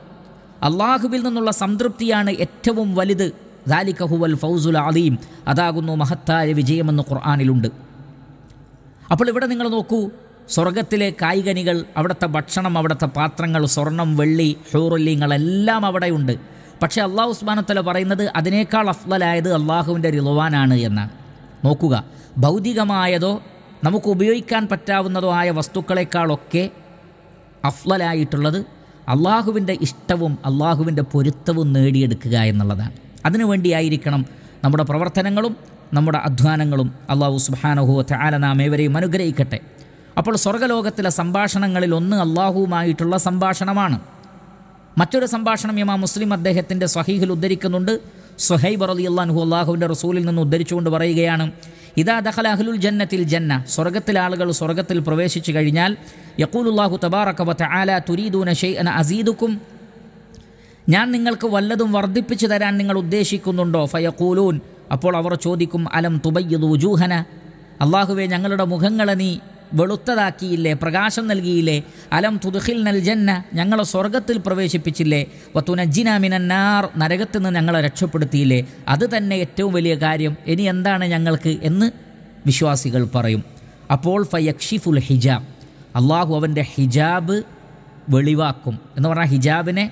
അള്ളാഹുവിൽ നിന്നുള്ള സംതൃപ്തിയാണ് ഏറ്റവും വലുത് ദാലിക്കഹുവൽ ഫൗസുൽ അലീം അതാകുന്നു മഹത്തായ വിജയമെന്ന് ഖുർആാനിലുണ്ട് അപ്പോൾ ഇവിടെ നിങ്ങൾ നോക്കൂ സ്വർഗത്തിലെ കായികനികൾ അവിടുത്തെ ഭക്ഷണം അവിടുത്തെ പാത്രങ്ങൾ സ്വർണം വെള്ളി ഹൂറുല്യങ്ങളെല്ലാം അവിടെയുണ്ട് പക്ഷേ അള്ളാഹു ഉസ്മാനത്തല പറയുന്നത് അതിനേക്കാൾ അഫ്ലലായത് അള്ളാഹുവിൻ്റെ റിലവാനാണ് എന്നാണ് നോക്കുക ഭൗതികമായതോ നമുക്ക് ഉപയോഗിക്കാൻ പറ്റാവുന്നതോ ആയ വസ്തുക്കളെക്കാളൊക്കെ അഫ്ലലായിട്ടുള്ളത് അള്ളാഹുവിൻ്റെ ഇഷ്ടവും അള്ളാഹുവിൻ്റെ പൊരുത്തവും നേടിയെടുക്കുക എന്നുള്ളതാണ് അതിനുവേണ്ടിയായിരിക്കണം നമ്മുടെ പ്രവർത്തനങ്ങളും നമ്മുടെ അധ്വാനങ്ങളും അള്ളാഹു സുബാനഹുവത്തെ ആല നാം ഏവരെയും അനുഗ്രഹിക്കട്ടെ അപ്പോൾ സ്വർഗലോകത്തിലെ സംഭാഷണങ്ങളിൽ ഒന്ന് അള്ളാഹുവുമായിട്ടുള്ള സംഭാഷണമാണ് മറ്റൊരു സംഭാഷണം ഇമാ മുസ്ലിം അദ്ദേഹത്തിൻ്റെ സ്വഹീഹിൽ ഉദ്ധരിക്കുന്നുണ്ട് സുഹൈബ് അലി അള്ളാഹു അള്ളാഹുവിൻ്റെ റസൂലിൽ നിന്ന് ഉദ്ധരിച്ചുകൊണ്ട് പറയുകയാണ് ഇതാ ദഹല അഹ്ലുൽ ജന്നത്തിൽ ജന്ന സ്വർഗത്തിലെ ആളുകൾ സ്വർഗത്തിൽ പ്രവേശിച്ചു കഴിഞ്ഞാൽ യക്കൂലുല്ലാഹു തബാറക്കവത്ത് ആല തുരീദൂന ഷെയ്ന അസീദുക്കും ഞാൻ നിങ്ങൾക്ക് വല്ലതും വർദ്ധിപ്പിച്ചു തരാൻ നിങ്ങൾ ഉദ്ദേശിക്കുന്നുണ്ടോ ഫയക്കൂലൂൻ അപ്പോൾ അവർ ചോദിക്കും അലം തുബയ്യദ് ഉജൂഹന അള്ളാഹുവെ ഞങ്ങളുടെ മുഖങ്ങളെ നീ വെളുത്തതാക്കിയില്ലേ പ്രകാശം നൽകിയില്ലേ അലം തുതുഹിൽ നൽ ജന്ന ഞങ്ങളെ സ്വർഗത്തിൽ പ്രവേശിപ്പിച്ചില്ലേ വത്തുനജ്ജിന മിനന്നാർ നരകത്തിൽ നിന്ന് ഞങ്ങളെ രക്ഷപ്പെടുത്തിയില്ലേ അത് തന്നെ ഏറ്റവും വലിയ കാര്യം ഇനി എന്താണ് ഞങ്ങൾക്ക് എന്ന് വിശ്വാസികൾ പറയും അപ്പോൾ ഫയക്ഷിഫുൽ ഹിജാബ് അള്ളാഹു അവൻ്റെ ഹിജാബ് വെളിവാക്കും എന്ന് പറഞ്ഞാൽ ഹിജാബിനെ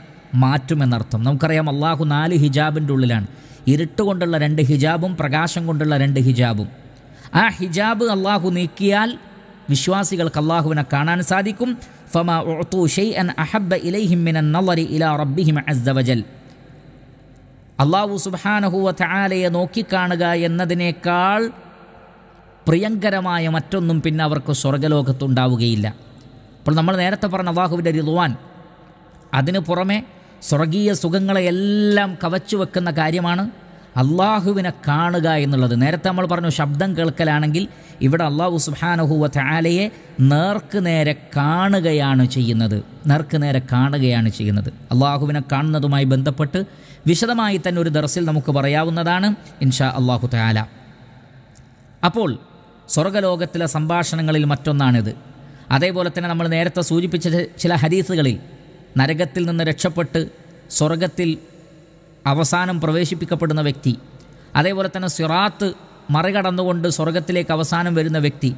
മാറ്റുമെന്നർത്ഥം നമുക്കറിയാം അള്ളാഹു നാല് ഹിജാബിൻ്റെ ഉള്ളിലാണ് ഇരുട്ട് കൊണ്ടുള്ള രണ്ട് ഹിജാബും പ്രകാശം കൊണ്ടുള്ള രണ്ട് ഹിജാബും ആ ഹിജാബ് അള്ളാഹു നീക്കിയാൽ വിശ്വാസികൾക്ക് അള്ളാഹുവിനെ കാണാൻ സാധിക്കും ഫമ ഒത്തു ഷെയ് അൻ അഹബ്ബ ഇലൈഹിമിൻ നല്ലറി ഇലാ റബ്ബിഹിം അസ്ദവജൽ അള്ളാഹു സുബാനഹുവ താലയെ നോക്കിക്കാണുക എന്നതിനേക്കാൾ പ്രിയങ്കരമായ മറ്റൊന്നും പിന്നെ അവർക്ക് സ്വർഗലോകത്തുണ്ടാവുകയില്ല അപ്പോൾ നമ്മൾ നേരത്തെ പറഞ്ഞ അള്ളാഹുവിൻ്റെ റിദ്വാൻ അതിനു പുറമെ സ്വർഗീയ സുഖങ്ങളെയെല്ലാം കവച്ചു വെക്കുന്ന കാര്യമാണ് അള്ളാഹുവിനെ കാണുക എന്നുള്ളത് നേരത്തെ നമ്മൾ പറഞ്ഞു ശബ്ദം കേൾക്കലാണെങ്കിൽ ഇവിടെ അള്ളാഹു സുഹാനഹു വാലയെ നേർക്ക് നേരെ കാണുകയാണ് ചെയ്യുന്നത് നേർക്ക് നേരെ കാണുകയാണ് ചെയ്യുന്നത് അള്ളാഹുവിനെ കാണുന്നതുമായി ബന്ധപ്പെട്ട് വിശദമായി തന്നെ ഒരു ദർസിൽ നമുക്ക് പറയാവുന്നതാണ് ഇൻഷാ അള്ളാഹു താല അപ്പോൾ സ്വർഗലോകത്തിലെ സംഭാഷണങ്ങളിൽ മറ്റൊന്നാണിത് അതേപോലെ തന്നെ നമ്മൾ നേരത്തെ സൂചിപ്പിച്ച ചില ഹദീസുകളിൽ നരകത്തിൽ നിന്ന് രക്ഷപ്പെട്ട് സ്വർഗത്തിൽ അവസാനം പ്രവേശിപ്പിക്കപ്പെടുന്ന വ്യക്തി അതേപോലെ തന്നെ സിറാത്ത് മറികടന്നുകൊണ്ട് സ്വർഗത്തിലേക്ക് അവസാനം വരുന്ന വ്യക്തി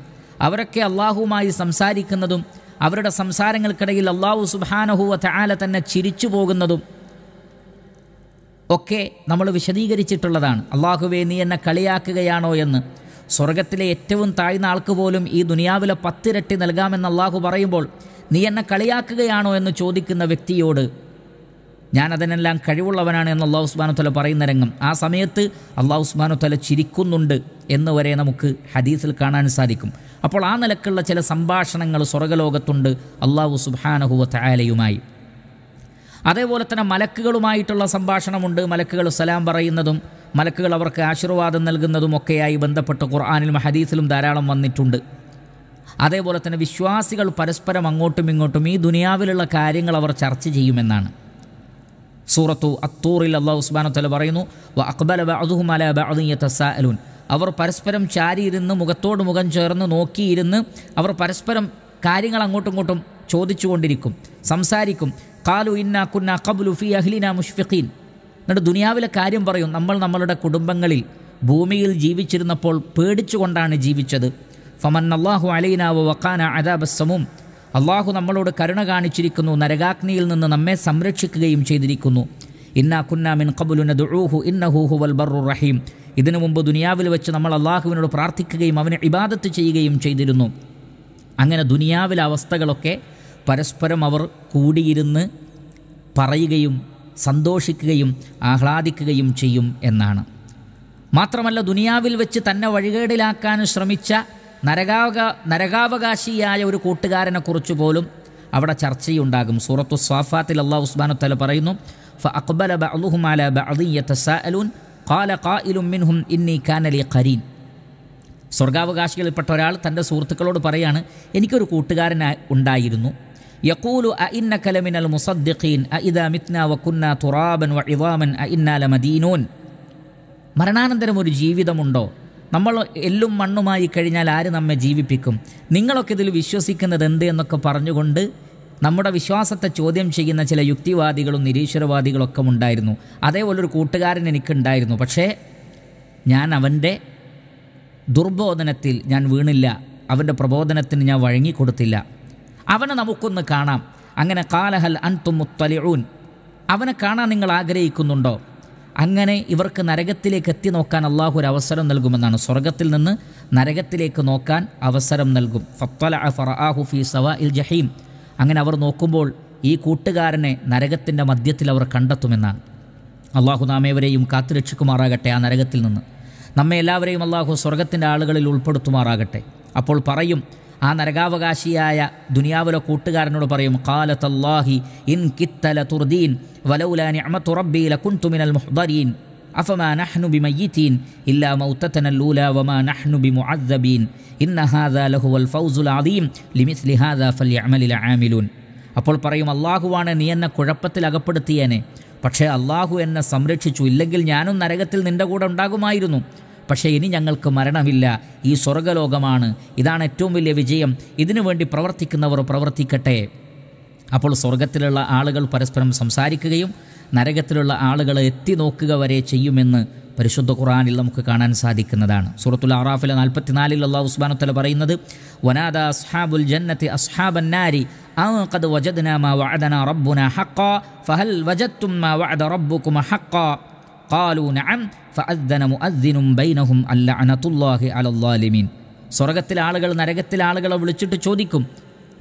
അവരൊക്കെ അള്ളാഹുവുമായി സംസാരിക്കുന്നതും അവരുടെ സംസാരങ്ങൾക്കിടയിൽ അള്ളാഹു സുബാനഹുവ താല തന്നെ ചിരിച്ചു പോകുന്നതും ഒക്കെ നമ്മൾ വിശദീകരിച്ചിട്ടുള്ളതാണ് അള്ളാഹുവേ നീ എന്നെ കളിയാക്കുകയാണോ എന്ന് സ്വർഗത്തിലെ ഏറ്റവും താഴ്ന്ന ആൾക്ക് പോലും ഈ ദുനിയാവിലെ പത്തിരട്ടി നൽകാമെന്ന് അള്ളാഹു പറയുമ്പോൾ നീ എന്നെ കളിയാക്കുകയാണോ എന്ന് ചോദിക്കുന്ന വ്യക്തിയോട് ഞാൻ അതിനെല്ലാം കഴിവുള്ളവനാണ് എന്ന് അള്ളാഹു തല പറയുന്ന രംഗം ആ സമയത്ത് അള്ളാഹു തല ചിരിക്കുന്നുണ്ട് എന്ന് വരെ നമുക്ക് ഹദീസിൽ കാണാൻ സാധിക്കും അപ്പോൾ ആ നിലക്കുള്ള ചില സംഭാഷണങ്ങൾ സ്വർഗലോകത്തുണ്ട് അള്ളാഹു സുബാനഹുവ തയാലയുമായി അതേപോലെ തന്നെ മലക്കുകളുമായിട്ടുള്ള സംഭാഷണമുണ്ട് മലക്കുകൾ സലാം പറയുന്നതും മലക്കുകൾ അവർക്ക് ആശീർവാദം നൽകുന്നതും ഒക്കെയായി ബന്ധപ്പെട്ട് ഖുർആാനിലും ഹദീസിലും ധാരാളം വന്നിട്ടുണ്ട് അതേപോലെ തന്നെ വിശ്വാസികൾ പരസ്പരം അങ്ങോട്ടും ഇങ്ങോട്ടും ഈ ദുനിയാവിലുള്ള കാര്യങ്ങൾ അവർ ചർച്ച ചെയ്യുമെന്നാണ് സൂറത്തു അത്തൂറിൽ അള്ളാഹു ഉസ്മാനോ തല പറയുന്നു വ അവർ പരസ്പരം ചാരിയിരുന്ന് മുഖത്തോട് മുഖം ചേർന്ന് നോക്കിയിരുന്ന് അവർ പരസ്പരം കാര്യങ്ങൾ അങ്ങോട്ടും ഇങ്ങോട്ടും ചോദിച്ചുകൊണ്ടിരിക്കും സംസാരിക്കും കാലു ഇന്ന കുന്ന കബുലു ഫി അഹ്ലിന മുഷ്ഫിഖീൻ എന്നിട്ട് ദുനിയാവിലെ കാര്യം പറയും നമ്മൾ നമ്മളുടെ കുടുംബങ്ങളിൽ ഭൂമിയിൽ ജീവിച്ചിരുന്നപ്പോൾ പേടിച്ചുകൊണ്ടാണ് ജീവിച്ചത് ഫമൻ അള്ളാഹു അലൈനാവ് വക്കാന അദാബസ്സമും അള്ളാഹു നമ്മളോട് കരുണ കാണിച്ചിരിക്കുന്നു നരകാഗ്നിയിൽ നിന്ന് നമ്മെ സംരക്ഷിക്കുകയും ചെയ്തിരിക്കുന്നു ഇന്നാ കുന്നാമിൻ കബുലുന ദുഴൂഹു ഇന്നഹൂഹു വൽ ബർറു റഹീം ഇതിനു മുമ്പ് ദുനിയാവിൽ വെച്ച് നമ്മൾ അള്ളാഹുവിനോട് പ്രാർത്ഥിക്കുകയും അവനെ ഇബാദത്ത് ചെയ്യുകയും ചെയ്തിരുന്നു അങ്ങനെ ദുനിയാവിലെ അവസ്ഥകളൊക്കെ പരസ്പരം അവർ കൂടിയിരുന്ന് പറയുകയും സന്തോഷിക്കുകയും ആഹ്ലാദിക്കുകയും ചെയ്യും എന്നാണ് മാത്രമല്ല ദുനിയാവിൽ വെച്ച് തന്നെ വഴികേടിലാക്കാൻ ശ്രമിച്ച നരകാവക നരകാവകാശിയായ ഒരു കൂട്ടുകാരനെ കുറിച്ച് പോലും അവിടെ ചർച്ചയുണ്ടാകും സൂറത്തു സ്വാഫാത്തിൽ അള്ളാഹു ഉസ്മാനു തല പറയുന്നു ഖാല മിൻഹും ഇന്നി കാന ഖരീൻ സ്വർഗാവകാശികളിൽപ്പെട്ട ഒരാൾ തൻ്റെ സുഹൃത്തുക്കളോട് പറയാണ് എനിക്കൊരു കൂട്ടുകാരൻ ഉണ്ടായിരുന്നു യക്കൂലു അ കലമിനൽ മുസദ്ദിഖീൻ തുറാബൻ മരണാനന്തരം ഒരു ജീവിതമുണ്ടോ നമ്മൾ എല്ലും മണ്ണുമായി കഴിഞ്ഞാൽ ആര് നമ്മെ ജീവിപ്പിക്കും നിങ്ങളൊക്കെ ഇതിൽ വിശ്വസിക്കുന്നത് എന്ത് എന്നൊക്കെ പറഞ്ഞുകൊണ്ട് നമ്മുടെ വിശ്വാസത്തെ ചോദ്യം ചെയ്യുന്ന ചില യുക്തിവാദികളും നിരീശ്വരവാദികളൊക്കെ ഉണ്ടായിരുന്നു അതേപോലൊരു കൂട്ടുകാരൻ എനിക്കുണ്ടായിരുന്നു പക്ഷേ ഞാൻ അവൻ്റെ ദുർബോധനത്തിൽ ഞാൻ വീണില്ല അവൻ്റെ പ്രബോധനത്തിന് ഞാൻ വഴങ്ങിക്കൊടുത്തില്ല അവനെ നമുക്കൊന്ന് കാണാം അങ്ങനെ കാലഹൽ അൻ തുമുത്തലിഊൻ അവനെ കാണാൻ നിങ്ങൾ ആഗ്രഹിക്കുന്നുണ്ടോ അങ്ങനെ ഇവർക്ക് നരകത്തിലേക്ക് എത്തി നോക്കാൻ അള്ളാഹു ഒരു അവസരം നൽകുമെന്നാണ് സ്വർഗത്തിൽ നിന്ന് നരകത്തിലേക്ക് നോക്കാൻ അവസരം നൽകും ഫത്തല ഫറാഹു ഫി സവ ഇൽ ജഹീം അങ്ങനെ അവർ നോക്കുമ്പോൾ ഈ കൂട്ടുകാരനെ നരകത്തിൻ്റെ മധ്യത്തിൽ അവർ കണ്ടെത്തുമെന്നാണ് അള്ളാഹു നാമേവരെയും കാത്തുരക്ഷിക്കുമാറാകട്ടെ ആ നരകത്തിൽ നിന്ന് നമ്മെ എല്ലാവരെയും അള്ളാഹു സ്വർഗത്തിൻ്റെ ആളുകളിൽ ഉൾപ്പെടുത്തുമാറാകട്ടെ അപ്പോൾ പറയും ആ നരകാവകാശിയായ ദുനിയാവിലെ കൂട്ടുകാരനോട് പറയും കാലത്തല്ലാഹി ഇൻ കിത്തല തുർദീൻ വലൗലാനി അമത്തുറബി ലക്കുൻതുമിനൽ മുഹ്ദരീൻ അഫമാ നഹ്നു ബി മയ്യീൻ ഇല്ലാ മൗത്തനൽ ലൂല വമാ നഹ്നു ബി മുഅദ്ദബീൻ ഇന്ന ഹാദാ ലഹു ഫൗസുൽ അദീം ലിഹാദ ഹാദാ ഫല്യഅമലിൽ ആമിലൂൻ അപ്പോൾ പറയും അള്ളാഹുവാണ് നീ എന്നെ കുഴപ്പത്തിൽ അകപ്പെടുത്തിയേനെ പക്ഷേ അള്ളാഹു എന്നെ സംരക്ഷിച്ചു ഇല്ലെങ്കിൽ ഞാനും നരകത്തിൽ നിൻ്റെ കൂടെ ഉണ്ടാകുമായിരുന്നു പക്ഷേ ഇനി ഞങ്ങൾക്ക് മരണമില്ല ഈ സ്വർഗലോകമാണ് ഇതാണ് ഏറ്റവും വലിയ വിജയം ഇതിനു വേണ്ടി പ്രവർത്തിക്കുന്നവർ പ്രവർത്തിക്കട്ടെ അപ്പോൾ സ്വർഗത്തിലുള്ള ആളുകൾ പരസ്പരം സംസാരിക്കുകയും നരകത്തിലുള്ള ആളുകളെ എത്തി നോക്കുക വരെ ചെയ്യുമെന്ന് പരിശുദ്ധ ഖുറാനിൽ നമുക്ക് കാണാൻ സാധിക്കുന്നതാണ് സൂറത്തുൽ അറാഫിലെ നാൽപ്പത്തിനാലിൽ അള്ളാഹു ഉസ്മാനത്തല പറയുന്നത് വനാദ അസ്ഹാബുൽ ജന്നത്തി അസ്ഹാബൻ നാരി قد وجدنا ما وعدنا ربنا حقا ഫഹൽ وجدتم ما قالوا نعم കാലൂ നഅം بينهم മുഅദ്ദിനും الله على الظالمين സ്വർഗത്തിലെ ആളുകൾ നരകത്തിലെ ആളുകളെ വിളിച്ചിട്ട് ചോദിക്കും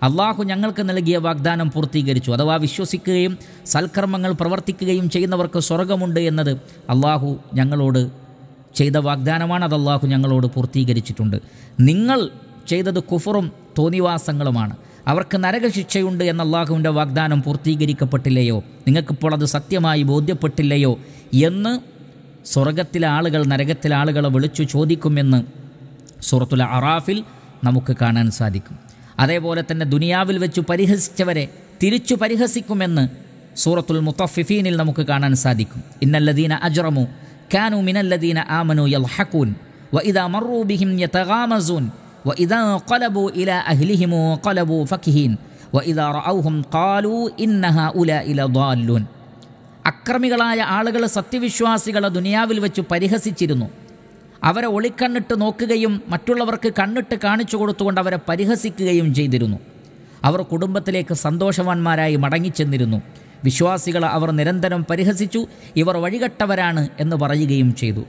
അള്ളാഹു ഞങ്ങൾക്ക് നൽകിയ വാഗ്ദാനം പൂർത്തീകരിച്ചു അഥവാ വിശ്വസിക്കുകയും സൽക്കർമ്മങ്ങൾ പ്രവർത്തിക്കുകയും ചെയ്യുന്നവർക്ക് സ്വർഗമുണ്ട് എന്നത് അള്ളാഹു ഞങ്ങളോട് ചെയ്ത വാഗ്ദാനമാണ് അത് അള്ളാഹു ഞങ്ങളോട് പൂർത്തീകരിച്ചിട്ടുണ്ട് നിങ്ങൾ ചെയ്തത് കുഫറും തോന്നിവാസങ്ങളുമാണ് അവർക്ക് നരകശിക്ഷയുണ്ട് എന്ന അള്ളാഹുവിൻ്റെ വാഗ്ദാനം പൂർത്തീകരിക്കപ്പെട്ടില്ലയോ നിങ്ങൾക്കിപ്പോൾ അത് സത്യമായി ബോധ്യപ്പെട്ടില്ലയോ എന്ന് സ്വർഗത്തിലെ ആളുകൾ നരകത്തിലെ ആളുകളെ വിളിച്ചു ചോദിക്കുമെന്ന് സുഹൃത്തുല അറാഫിൽ നമുക്ക് കാണാൻ സാധിക്കും അതേപോലെ തന്നെ ദുനിയാവിൽ വെച്ച് പരിഹസിച്ചവരെ തിരിച്ചു പരിഹസിക്കുമെന്ന് സൂറത്തുൽ മുത്തഫിഫീനിൽ നമുക്ക് കാണാൻ സാധിക്കും ഇന്നല്ലദീന അജ്റമു കാനു മിനല്ലദീന ആമനു യൽഹഖൂൻ വ ഇദാ ബിഹിം യതഗാമസൂൻ വ ഇദാ ഖലബു ഇലാ അഹ്ലിഹിമു ഖലബു ഫഖീൻ വ ഇദാ റഔഹും ഖാലു ഇന്നഹ ഉല ഇല ദാലൂൻ അക്രമികളായ ആളുകൾ സത്യവിശ്വാസികളെ ദുനിയാവിൽ വെച്ച് പരിഹസിച്ചിരുന്നു അവരെ ഒളിക്കണ്ണിട്ട് നോക്കുകയും മറ്റുള്ളവർക്ക് കണ്ണിട്ട് കാണിച്ചു കൊടുത്തുകൊണ്ട് അവരെ പരിഹസിക്കുകയും ചെയ്തിരുന്നു അവർ കുടുംബത്തിലേക്ക് സന്തോഷവാന്മാരായി മടങ്ങിച്ചെന്നിരുന്നു വിശ്വാസികളെ അവർ നിരന്തരം പരിഹസിച്ചു ഇവർ വഴികെട്ടവരാണ് എന്ന് പറയുകയും ചെയ്തു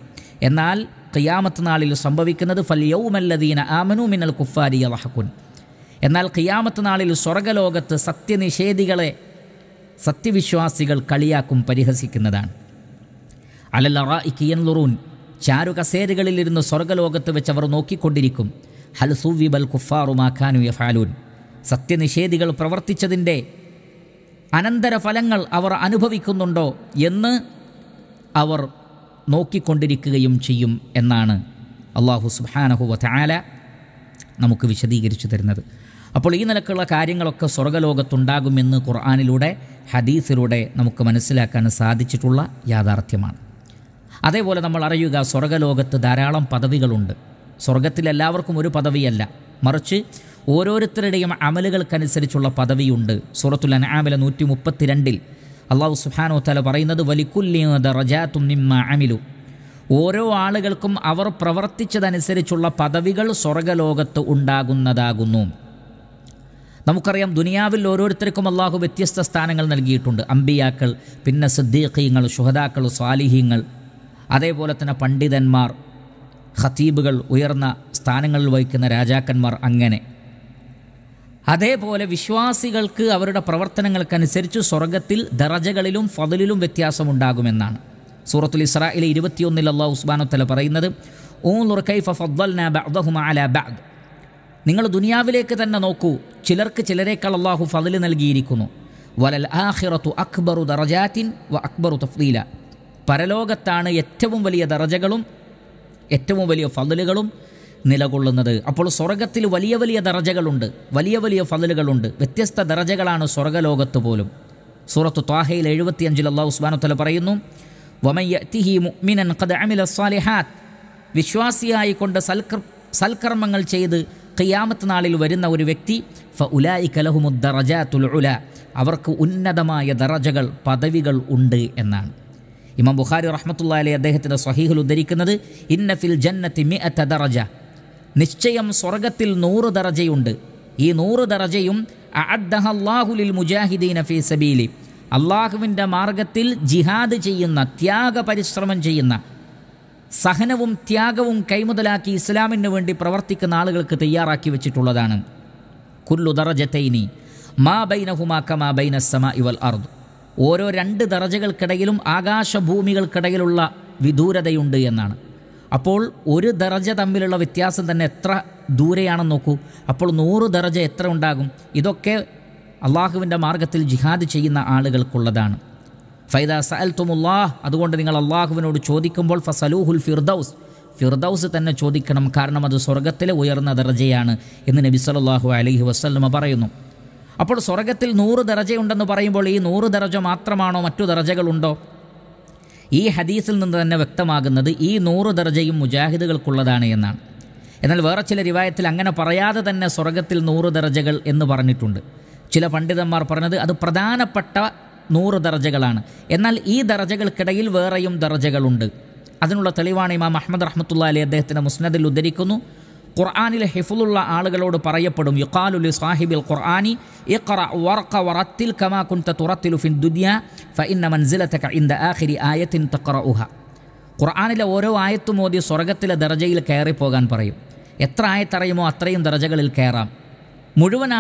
എന്നാൽ ഖിയാമത്ത് നാളിൽ സംഭവിക്കുന്നത് ഫല്യൗമല്ലദീന ആമനു മിനൽ കുഫാരി അലഹക്കുൻ എന്നാൽ ഖിയാമത്ത് നാളിൽ സ്വർഗലോകത്ത് സത്യനിഷേധികളെ സത്യവിശ്വാസികൾ കളിയാക്കും പരിഹസിക്കുന്നതാണ് അലലറായിക്കിയൻ ലുറൂൻ ചാരുകസേരകളിലിരുന്ന് സ്വർഗലോകത്ത് വെച്ച് അവർ നോക്കിക്കൊണ്ടിരിക്കും ഹൽ കുഫാറു കുഫാറുമാക്കാനു യഫാലൂൻ സത്യനിഷേധികൾ പ്രവർത്തിച്ചതിൻ്റെ അനന്തരഫലങ്ങൾ അവർ അനുഭവിക്കുന്നുണ്ടോ എന്ന് അവർ നോക്കിക്കൊണ്ടിരിക്കുകയും ചെയ്യും എന്നാണ് അള്ളാഹു സുബാനഹു വാല നമുക്ക് വിശദീകരിച്ചു തരുന്നത് അപ്പോൾ ഈ നിലക്കുള്ള കാര്യങ്ങളൊക്കെ സ്വർഗലോകത്തുണ്ടാകുമെന്ന് ഖുർആാനിലൂടെ ഹദീസിലൂടെ നമുക്ക് മനസ്സിലാക്കാൻ സാധിച്ചിട്ടുള്ള യാഥാർത്ഥ്യമാണ് അതേപോലെ നമ്മൾ അറിയുക സ്വർഗലോകത്ത് ധാരാളം പദവികളുണ്ട് സ്വർഗത്തിൽ എല്ലാവർക്കും ഒരു പദവിയല്ല മറിച്ച് ഓരോരുത്തരുടെയും അമലുകൾക്കനുസരിച്ചുള്ള പദവിയുണ്ട് സൂറത്തുൽ അനാമില നൂറ്റി രണ്ടിൽ അള്ളാഹു സുഹാനോ തല പറയുന്നത് വലിക്കുല്ലിയും നിമ്മ അമിലു ഓരോ ആളുകൾക്കും അവർ പ്രവർത്തിച്ചതനുസരിച്ചുള്ള പദവികൾ സ്വർഗലോകത്ത് ഉണ്ടാകുന്നതാകുന്നു നമുക്കറിയാം ദുനിയാവിൽ ഓരോരുത്തർക്കും അള്ളാഹു വ്യത്യസ്ത സ്ഥാനങ്ങൾ നൽകിയിട്ടുണ്ട് അമ്പിയാക്കൾ പിന്നെ സിദ്ദീഖീങ്ങൾ ശുഹദാക്കൾ സ്വാലിഹീങ്ങൾ അതേപോലെ തന്നെ പണ്ഡിതന്മാർ ഖത്തീബുകൾ ഉയർന്ന സ്ഥാനങ്ങളിൽ വഹിക്കുന്ന രാജാക്കന്മാർ അങ്ങനെ അതേപോലെ വിശ്വാസികൾക്ക് അവരുടെ പ്രവർത്തനങ്ങൾക്കനുസരിച്ച് സ്വർഗത്തിൽ ദറജകളിലും ഫതിലും വ്യത്യാസമുണ്ടാകുമെന്നാണ് സൂറത്തുൽ ഇസ്രായിലെ ഇരുപത്തിയൊന്നിൽ അള്ളാഹു ഉസ്മാനത്തല പറയുന്നത് ഊ ലുർഖൈഫ ഫദ്വൽ ബാദ് നിങ്ങൾ ദുനിയാവിലേക്ക് തന്നെ നോക്കൂ ചിലർക്ക് ചിലരേക്കാൾ അള്ളാഹു ഫതില് നൽകിയിരിക്കുന്നു വലൽ ആഹിറത്തു അക്ബറു ദറജാത്തിൻ വ അക്ബറു തഫ്ദീല പരലോകത്താണ് ഏറ്റവും വലിയ ദറജകളും ഏറ്റവും വലിയ ഫതിലുകളും നിലകൊള്ളുന്നത് അപ്പോൾ സ്വർഗത്തിൽ വലിയ വലിയ ദറജകളുണ്ട് വലിയ വലിയ ഫതിലുകളുണ്ട് വ്യത്യസ്ത ദറജകളാണ് സ്വർഗലോകത്ത് പോലും സൂറത്ത് ത്വാഹയിൽ അഞ്ചിൽ അള്ളാഹു ഉസ്മാനുത്തല പറയുന്നു വമയ്യത്തിഹിമിനൻ മുഅ്മിനൻ ഖദ് അമില വിശ്വാസിയായിക്കൊണ്ട് സൽക്കർ സൽക്കർമ്മങ്ങൾ ചെയ്ത് ഖിയാമത്ത് നാളിൽ വരുന്ന ഒരു വ്യക്തി ഫ ഉലായി കലഹുമുദ്ദറജ അവർക്ക് ഉന്നതമായ ദറജകൾ പദവികൾ ഉണ്ട് എന്നാണ് ഇമാം ബുഖാരി റഹ്മത്തുള്ള അലി അദ്ദേഹത്തിൻ്റെ സ്വഹീഹിൽ ഉദ്ധരിക്കുന്നത് ഇന്ന ഫിൽ ജന്നത്തി മി ദറജ നിശ്ചയം സ്വർഗത്തിൽ നൂറ് ദറജയുണ്ട് ഈ നൂറ് ദറജയും അഅദ്ദഹല്ലാഹുലിൽ മുജാഹിദീന ഫി സബീലി അള്ളാഹുവിൻ്റെ മാർഗത്തിൽ ജിഹാദ് ചെയ്യുന്ന ത്യാഗ പരിശ്രമം ചെയ്യുന്ന സഹനവും ത്യാഗവും കൈമുതലാക്കി ഇസ്ലാമിന് വേണ്ടി പ്രവർത്തിക്കുന്ന ആളുകൾക്ക് തയ്യാറാക്കി വെച്ചിട്ടുള്ളതാണ് കുല്ലു ദറജത്തൈനി മാ ബൈനഹുമാക്ക മാ ബൈന സമ ഇവൽ അർദ് ഓരോ രണ്ട് ദറജകൾക്കിടയിലും ആകാശഭൂമികൾക്കിടയിലുള്ള വിദൂരതയുണ്ട് എന്നാണ് അപ്പോൾ ഒരു ദറജ തമ്മിലുള്ള വ്യത്യാസം തന്നെ എത്ര ദൂരെയാണെന്ന് നോക്കൂ അപ്പോൾ നൂറ് ദറജ എത്ര ഉണ്ടാകും ഇതൊക്കെ അള്ളാഹുവിൻ്റെ മാർഗത്തിൽ ജിഹാദ് ചെയ്യുന്ന ആളുകൾക്കുള്ളതാണ് ഫൈദ സഅൽത്തുമുല്ലാഹ് അതുകൊണ്ട് നിങ്ങൾ അള്ളാഹുവിനോട് ചോദിക്കുമ്പോൾ ഫസലൂഹുൽ ഫിർദൌസ് ഫിർദൌസ് തന്നെ ചോദിക്കണം കാരണം അത് സ്വർഗത്തിലെ ഉയർന്ന ദർജയാണ് എന്ന് നബി സലാഹു അലഹി വസ്ലമ പറയുന്നു അപ്പോൾ സ്വർഗത്തിൽ നൂറ് ദർജയുണ്ടെന്ന് പറയുമ്പോൾ ഈ നൂറ് ദർജ മാത്രമാണോ മറ്റു ദർജകളുണ്ടോ ഈ ഹദീസിൽ നിന്ന് തന്നെ വ്യക്തമാകുന്നത് ഈ നൂറ് ദർജയും മുജാഹിദുകൾക്കുള്ളതാണ് എന്നാണ് എന്നാൽ വേറെ ചില രൂപായത്തിൽ അങ്ങനെ പറയാതെ തന്നെ സ്വർഗത്തിൽ നൂറ് ദർജകൾ എന്ന് പറഞ്ഞിട്ടുണ്ട് ചില പണ്ഡിതന്മാർ പറഞ്ഞത് അത് പ്രധാനപ്പെട്ട നൂറ് ദർജകളാണ് എന്നാൽ ഈ ദർജകൾക്കിടയിൽ വേറെയും ദർജകളുണ്ട് അതിനുള്ള തെളിവാണ് ഇമാം അഹമ്മദ് റഹ്മത്തുള്ള അലി അദ്ദേഹത്തിൻ്റെ മുസ്നദിൽ ഉദ്ധരിക്കുന്നു ഖുർആാനിലെ ഹിഫുലുള്ള ആളുകളോട് പറയപ്പെടും യുഖാലുൽ സാഹിബിൽ ഖുർആാനി ഇഖറ വർഖ വറത്തിൽ കമാ കുൻത തുറത്തിലു ഫിൻ ദുനിയ ഫ ഇന്ന ഇൻ ദ ആഖിരി ആയത്തിൻ തക്റ ഉഹ ഖുർആാനിലെ ഓരോ ആയത്തും ഓതി സ്വർഗത്തിലെ ദർജയിൽ കയറിപ്പോകാൻ പറയും എത്ര ആയത്തറിയുമോ അത്രയും ദർജകളിൽ കയറാം മുഴുവൻ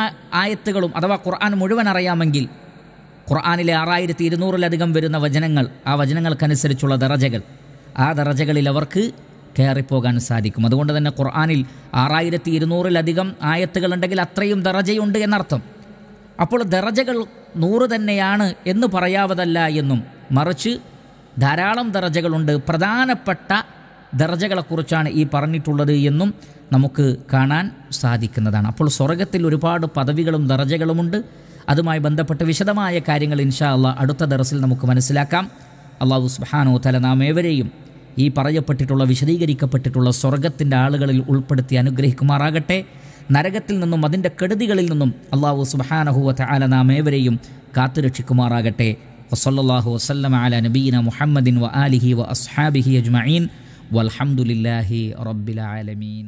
ആയത്തുകളും അഥവാ ഖുർആൻ മുഴുവൻ അറിയാമെങ്കിൽ ഖുർആാനിലെ ആറായിരത്തി ഇരുന്നൂറിലധികം വരുന്ന വചനങ്ങൾ ആ വചനങ്ങൾക്കനുസരിച്ചുള്ള ദറജകൾ ആ ദറജകളിൽ അവർക്ക് കയറിപ്പോകാൻ സാധിക്കും അതുകൊണ്ട് തന്നെ ഖുർആാനിൽ ആറായിരത്തി ഇരുന്നൂറിലധികം ആയത്തുകളുണ്ടെങ്കിൽ അത്രയും ദറജയുണ്ട് എന്നർത്ഥം അപ്പോൾ ദറജകൾ നൂറ് തന്നെയാണ് എന്ന് പറയാവതല്ല എന്നും മറിച്ച് ധാരാളം ദറജകളുണ്ട് പ്രധാനപ്പെട്ട ദറജകളെക്കുറിച്ചാണ് ഈ പറഞ്ഞിട്ടുള്ളത് എന്നും നമുക്ക് കാണാൻ സാധിക്കുന്നതാണ് അപ്പോൾ സ്വർഗത്തിൽ ഒരുപാട് പദവികളും ദറജകളുമുണ്ട് അതുമായി ബന്ധപ്പെട്ട് വിശദമായ കാര്യങ്ങൾ ഇൻഷാ അള്ളാഹ് അടുത്ത ദറസിൽ നമുക്ക് മനസ്സിലാക്കാം അള്ളാഹു സുബാനോ തല നാം ഏവരെയും ഈ പറയപ്പെട്ടിട്ടുള്ള വിശദീകരിക്കപ്പെട്ടിട്ടുള്ള സ്വർഗത്തിൻ്റെ ആളുകളിൽ ഉൾപ്പെടുത്തി അനുഗ്രഹിക്കുമാറാകട്ടെ നരകത്തിൽ നിന്നും അതിൻ്റെ കെടുതികളിൽ നിന്നും അള്ളാഹു സുബഹാനഹുവ ആല നാം ഏവരെയും കാത്തുരക്ഷിക്കുമാറാകട്ടെ വസല്ലാഹു വസ്ലം ആല നബീന മുഹമ്മദിൻ വ ആലിഹി വ അസ്ഹാബിഹി അജ്മീൻ വലഹമുല്ലാഹി റബ്ബിലാലമീൻ